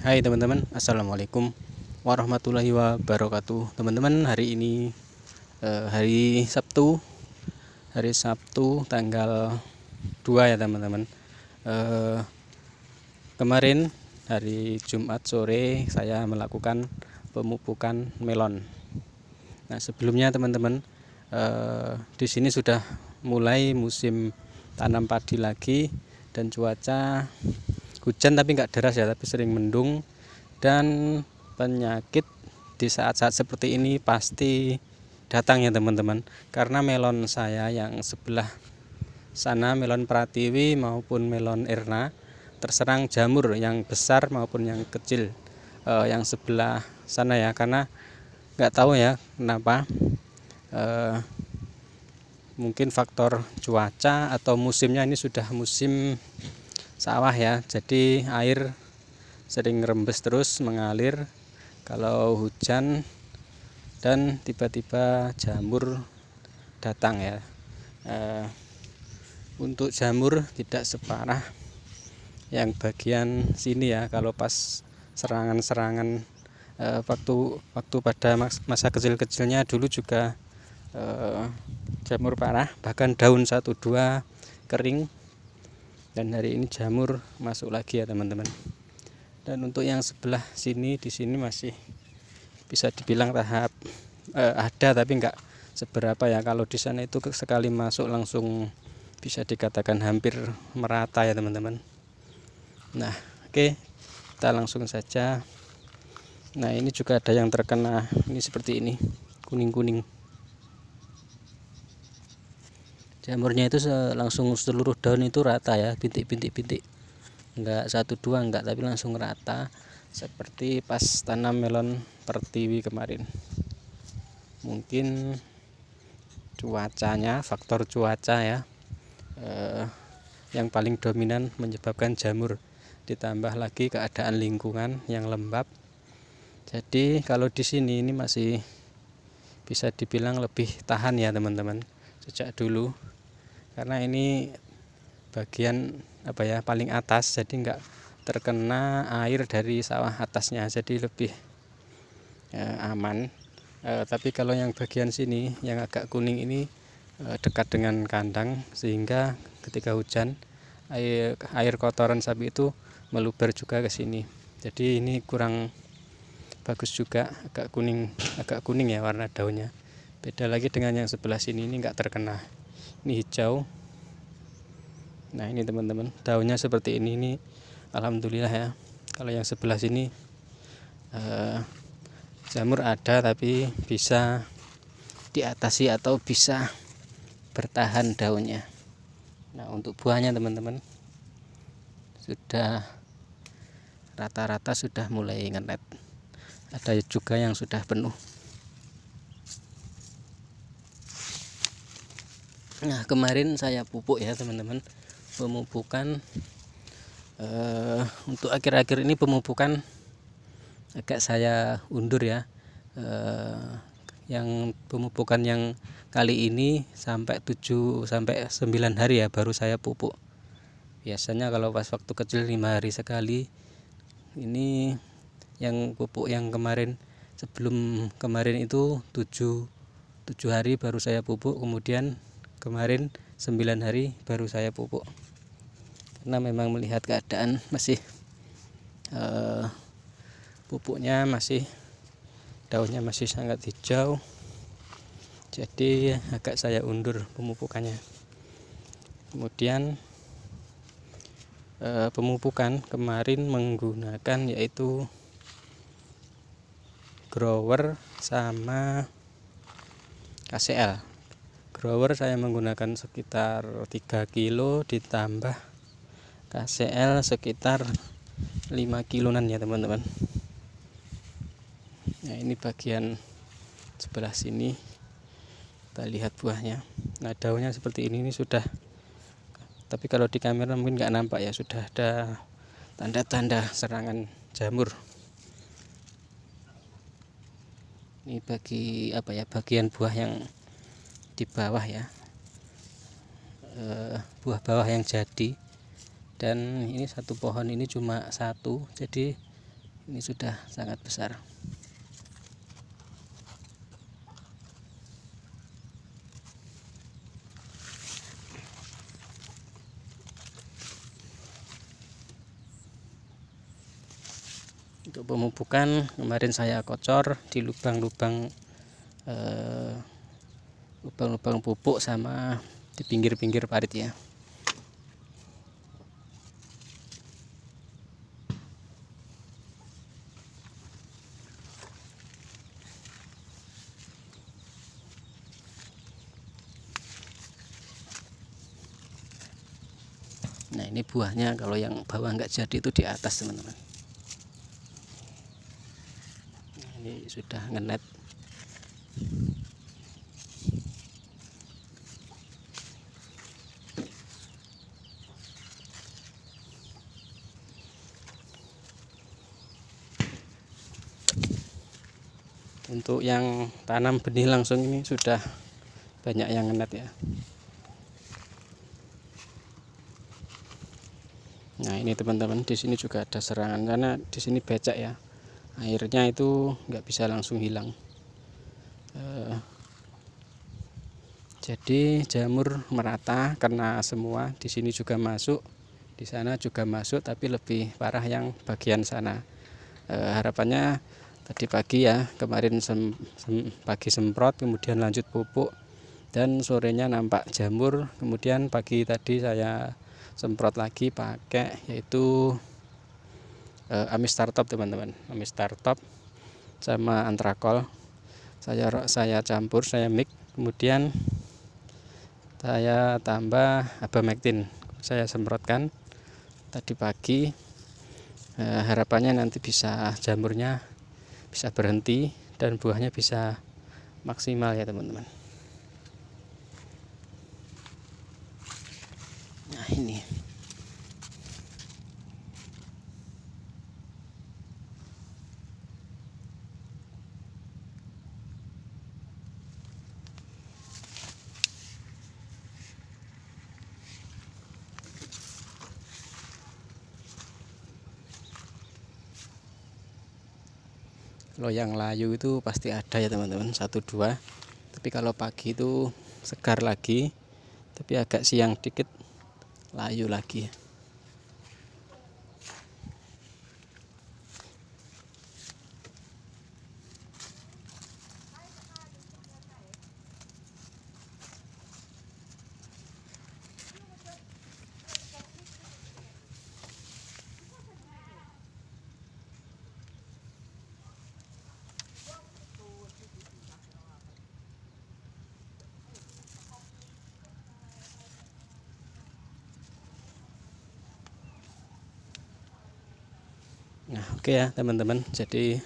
Hai teman-teman, Assalamualaikum warahmatullahi wabarakatuh Teman-teman, hari ini eh, hari Sabtu Hari Sabtu tanggal 2 ya teman-teman eh, Kemarin hari Jumat sore saya melakukan pemupukan melon Nah sebelumnya teman-teman eh, di sini sudah mulai musim tanam padi lagi dan cuaca hujan tapi nggak deras ya tapi sering mendung dan penyakit di saat-saat seperti ini pasti datang ya teman-teman karena melon saya yang sebelah sana melon pratiwi maupun melon erna terserang jamur yang besar maupun yang kecil e, yang sebelah sana ya karena nggak tahu ya kenapa e, mungkin faktor cuaca atau musimnya ini sudah musim sawah ya jadi air sering rembes terus mengalir kalau hujan dan tiba-tiba jamur datang ya e, untuk jamur tidak separah yang bagian sini ya kalau pas serangan-serangan e, waktu waktu pada masa kecil-kecilnya dulu juga e, jamur parah bahkan daun satu dua kering dan hari ini jamur masuk lagi ya teman-teman dan untuk yang sebelah sini di sini masih bisa dibilang tahap eh, ada tapi enggak seberapa ya kalau di sana itu sekali masuk langsung bisa dikatakan hampir merata ya teman-teman nah oke okay. kita langsung saja nah ini juga ada yang terkena ini seperti ini kuning-kuning jamurnya itu langsung seluruh daun itu rata ya bintik-bintik-bintik enggak satu dua enggak tapi langsung rata seperti pas tanam melon pertiwi kemarin mungkin cuacanya faktor cuaca ya eh, yang paling dominan menyebabkan jamur ditambah lagi keadaan lingkungan yang lembab jadi kalau di sini ini masih bisa dibilang lebih tahan ya teman-teman sejak dulu karena ini bagian apa ya paling atas jadi nggak terkena air dari sawah atasnya jadi lebih ya, aman e, tapi kalau yang bagian sini yang agak kuning ini e, dekat dengan kandang sehingga ketika hujan air, air kotoran sapi itu meluber juga ke sini jadi ini kurang bagus juga agak kuning agak kuning ya warna daunnya beda lagi dengan yang sebelah sini ini nggak terkena ini hijau nah ini teman-teman daunnya seperti ini ini alhamdulillah ya kalau yang sebelah sini eh, jamur ada tapi bisa diatasi atau bisa bertahan daunnya nah untuk buahnya teman-teman sudah rata-rata sudah mulai ngenet. ada juga yang sudah penuh nah kemarin saya pupuk ya teman-teman pemupukan eh, untuk akhir-akhir ini pemupukan agak saya undur ya eh, yang pemupukan yang kali ini sampai 7 sampai 9 hari ya baru saya pupuk biasanya kalau pas waktu kecil lima hari sekali ini yang pupuk yang kemarin sebelum kemarin itu 7 7 hari baru saya pupuk kemudian kemarin 9 hari baru saya pupuk karena memang melihat keadaan masih uh, pupuknya masih daunnya masih sangat hijau jadi agak saya undur pemupukannya kemudian uh, pemupukan kemarin menggunakan yaitu grower sama KCL grower saya menggunakan sekitar 3 kilo ditambah KCL sekitar 5 kilonan ya teman-teman nah ini bagian sebelah sini kita lihat buahnya nah daunnya seperti ini ini sudah tapi kalau di kamera mungkin nggak nampak ya sudah ada tanda-tanda serangan jamur ini bagi apa ya bagian buah yang di bawah ya e, buah bawah yang jadi dan ini satu pohon ini cuma satu jadi ini sudah sangat besar untuk pemupukan kemarin saya kocor di lubang-lubang eh, lubang-lubang pupuk sama di pinggir-pinggir parit ya Nah ini buahnya kalau yang bawah nggak jadi itu di atas teman-teman. Nah, ini sudah ngenet. untuk yang tanam benih langsung ini sudah banyak yang ngenet ya nah ini teman-teman di sini juga ada serangan karena di sini becek ya airnya itu nggak bisa langsung hilang eh, jadi jamur merata karena semua di sini juga masuk di sana juga masuk tapi lebih parah yang bagian sana eh, harapannya tadi pagi ya kemarin sem, sem, pagi semprot kemudian lanjut pupuk dan sorenya nampak jamur kemudian pagi tadi saya semprot lagi pakai yaitu e, amis startup teman-teman amis startup sama antrakol saya saya campur saya mix kemudian saya tambah abamectin saya semprotkan tadi pagi e, harapannya nanti bisa jamurnya bisa berhenti dan buahnya bisa maksimal ya teman-teman nah ini kalau yang layu itu pasti ada ya teman-teman satu dua tapi kalau pagi itu segar lagi tapi agak siang dikit layu lagi Oke ya teman-teman, jadi